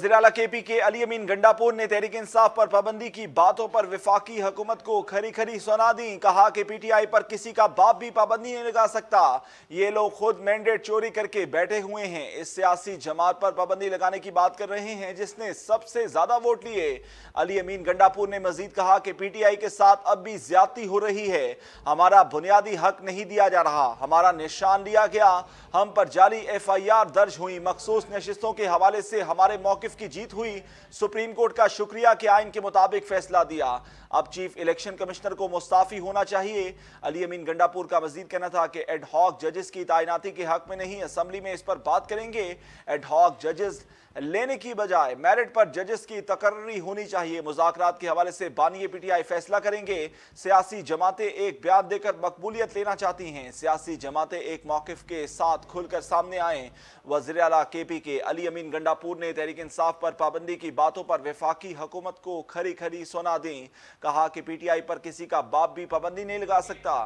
वजीराला के पी के अली अमीन गंडापुर ने तहरीक इंसाफ पर पाबंदी की बातों पर विफाकी हुकूमत को खरी खरी सुना दी कहा कि पीटीआई पर किसी का बाप भी पाबंदी नहीं लगा सकता ये लोग खुद मैंडेट चोरी करके बैठे हुए हैं इस सियासी जमात पर पाबंदी लगाने की बात कर रहे हैं जिसने सबसे ज्यादा वोट लिए अली अमीन गंडापुर ने मजीद कहा कि पीटीआई के साथ अब भी ज्यादती हो रही है हमारा बुनियादी हक नहीं दिया जा रहा हमारा निशान लिया गया हम पर जाली एफ आई आर दर्ज हुई मखसूस नशस्तों के हवाले से हमारे मौके मुतवक़ की जीत हुई सुप्रीम कोर्ट का शुक्रिया के आइन के मुताबिक फैसला दिया अब चीफ इलेक्शन कमिश्नर को मुस्ताफी होना चाहिए अली अमीन गंडापुर का मजीद कहना था कि एडहॉक जजेस की तैनाती के हक में नहीं असम्बली में इस पर बात करेंगे एडहॉक जजेस लेने की बजाय मेरिट पर जजेस की तकर्री होनी चाहिए मुजाकर के हवाले से टी पीटीआई फैसला करेंगे सियासी जमातें एक बयान देकर मकबूलियत लेना चाहती हैं सियासी जमातें एक मौकफ के साथ खुलकर सामने आए वजर अला के पी के अली अमीन गंडापुर ने तहरीक इंसाफ पर पाबंदी की बातों पर विफाकी हुकूमत को खरी खरी सुना दी कहा कि पीटीआई पर किसी का बाप भी पाबंदी नहीं लगा सकता